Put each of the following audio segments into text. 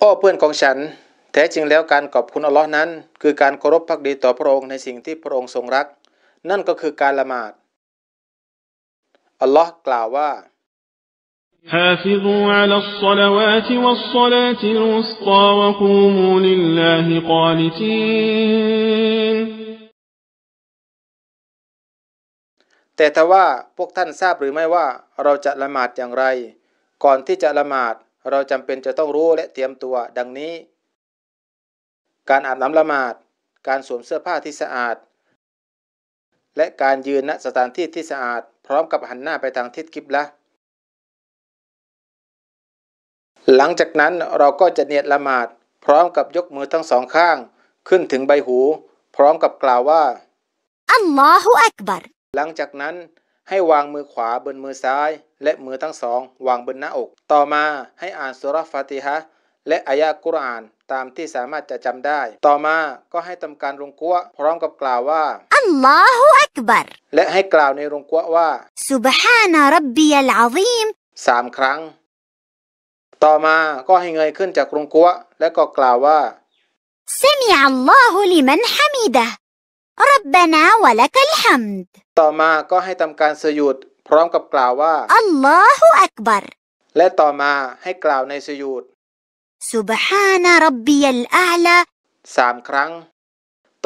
อ้อเพื่อนของฉัน แท้จริงแล้วการขอบคุณอัลลอฮ์นั้น คือการเคารพพักดีต่อพระองค์ ในสิ่งที่พระองค์ทรงรัก นั่นก็คือการละหมาดอัลลอฮ์กล่าวว่า ح ا ف แต่าว่าพวกท่านทราบหรือไม่ว่าเราจะละหมาดอย่างไร ก่อนที่จะละหมาดเราจำเป็นจะต้องรู้และเตรียมตัวดังนี้ การอาบน้ำละหมาด การสวมเสื้อผ้าที่สะอาด และการยืนณสถานที่ที่สะอาด พร้อมกับหันหน้าไปทางทิศกิบละ หลังจากนั้นเราก็จะเนียดละหมาด พร้อมกับยกมือทั้งสองข้าง ขึ้นถึงใบหู พร้อมกับกล่าวว่าอัลลอฮฺอักบัรหลังจากนั้นให้วางมือขวาบนมือซ้าย และมือทั้งสอง วางบนหน้าอก ต่อมาให้อ่านสุรฟาติฮะและอายะกุรอานตามที่สามารถจะจำได้ ต่อมาก็ให้ทำการรงกัวพร้อมกับกล่าวว่าอัลลอฮฺอักบารและให้กล่าวในรงกัวว่าซุบฮานะรับบียัลอาซีมสามครั้ง ต่อมาก็ให้เงยขึ้นจากรงกัวและก็กล่าวว่าซมิอัลลอฮฺลิมันฮามิดะ ربنا ولك الحمد ต่อมาก็ให้ทำการสยุดพร้อมกับกล่าวว่าออัลลฮฺอักบารและต่อมาให้กล่าวในสยุดสุบ سبحان บบ ي ยลอาลาสามครั้ง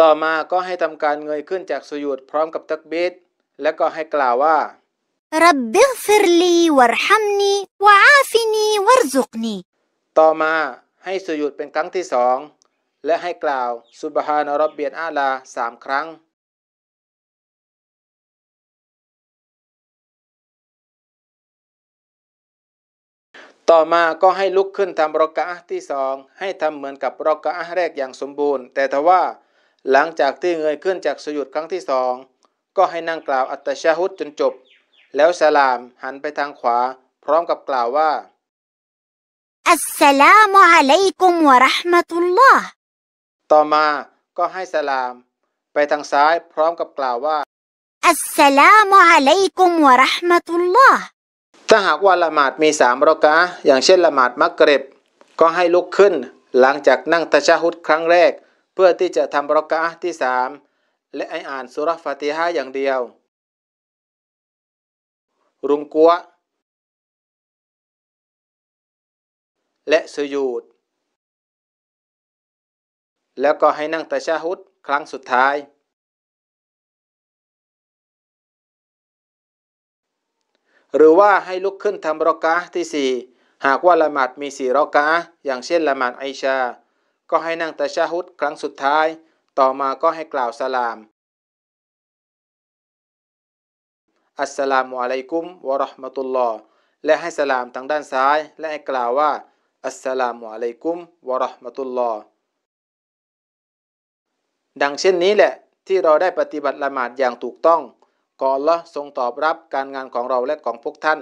ต่อมาก็ให้ทำการเงยขึ้นจากสยุดพร้อมกับตักบิดและก็ให้กล่าวว่า رب اغفر لي وارحمني وعافني وارزقني ต่อมาให้สยุดเป็นครั้งที่สองและให้กล่าวสุบฮานารบเบียนอาลาสามครั้ง ต่อมาก็ให้ลุกขึ้นทำรอกะที่สองให้ทำเหมือนกับรอกะแรกอย่างสมบูรณ์ แต่ทว่าหลังจากที่เงยขึ้นจากสยุดครั้งที่สอง ก็ให้นั่งกล่าวอัตชาฮุดจนจบ แล้วสลามหันไปทางขวา พร้อมกับกล่าวว่าอัสสลามุอะลัยกุมวะราะห์มะตุลลอฮ์ต่อมาก็ให้สลามไปทางซ้ายพร้อมกับกล่าวว่าอัสสลามุอะลัยกุมวะราะห์มะตุลลอฮ์ถ้าหากว่าละหมาดมีสามรอกะอย่างเช่นละหมาดมักเร็บก็ให้ลุกขึ้นหลังจากนั่งตะชะฮุดครั้งแรกเพื่อที่จะทำรอกะที่สาม และออ่านสุรฟาติฮะอย่างเดียว รุงกัวและสยูดแล้วก็ให้นั่งตะชาฮุดครั้งสุดท้าย หรือว่าให้ลุกขึ้นทำรอกะที่4หากว่าละหมาดมี4รอกะอย่างเช่นละหมาดไอชา ก็ให้นั่งตะชาฮุดครั้งสุดท้าย ต่อมาก็ให้กล่าวสลาม อัสสลามุอะลัยกุมวะราะห์มะตุลลอฮและให้สลามทางด้านซ้าย และให้กล่าวว่า อัสสลามุอะลัยกุมวะราะห์มะตุลลอฮดังเช่นนี้แหละที่เราได้ปฏิบัติละหมาดอย่างถูกต้อง ก็อัลลอฮ์ทรงตอบรับการงานของเราและของพวกท่าน